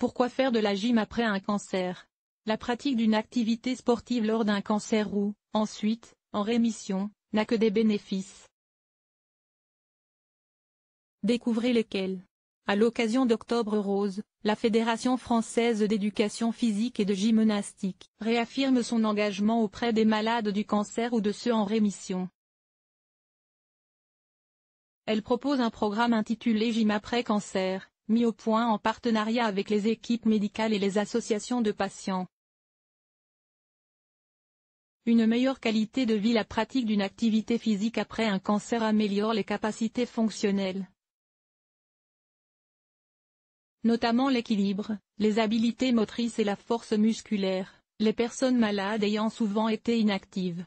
Pourquoi faire de la gym après un cancer La pratique d'une activité sportive lors d'un cancer ou, ensuite, en rémission, n'a que des bénéfices. Découvrez lesquels. À l'occasion d'Octobre Rose, la Fédération française d'éducation physique et de gymnastique réaffirme son engagement auprès des malades du cancer ou de ceux en rémission. Elle propose un programme intitulé Gym après cancer, mis au point en partenariat avec les équipes médicales et les associations de patients. Une meilleure qualité de vie La pratique d'une activité physique après un cancer améliore les capacités fonctionnelles. Notamment l'équilibre, les habiletés motrices et la force musculaire, les personnes malades ayant souvent été inactives.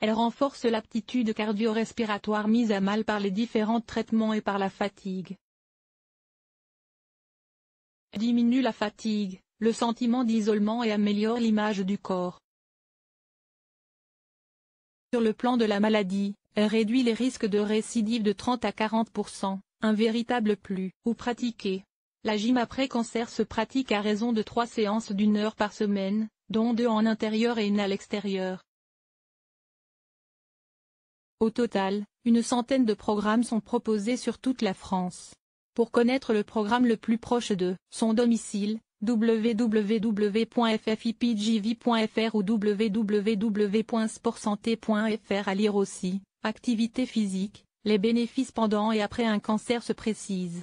Elle renforce l'aptitude cardio-respiratoire mise à mal par les différents traitements et par la fatigue. Diminue la fatigue, le sentiment d'isolement et améliore l'image du corps. Sur le plan de la maladie, elle réduit les risques de récidive de 30 à 40%, un véritable plus. Ou pratiquer. La gym après cancer se pratique à raison de trois séances d'une heure par semaine, dont deux en intérieur et une à l'extérieur. Au total, une centaine de programmes sont proposés sur toute la France. Pour connaître le programme le plus proche de son domicile, www.ffipjv.fr ou www.sportsanté.fr à lire aussi, activité physique, les bénéfices pendant et après un cancer se précisent.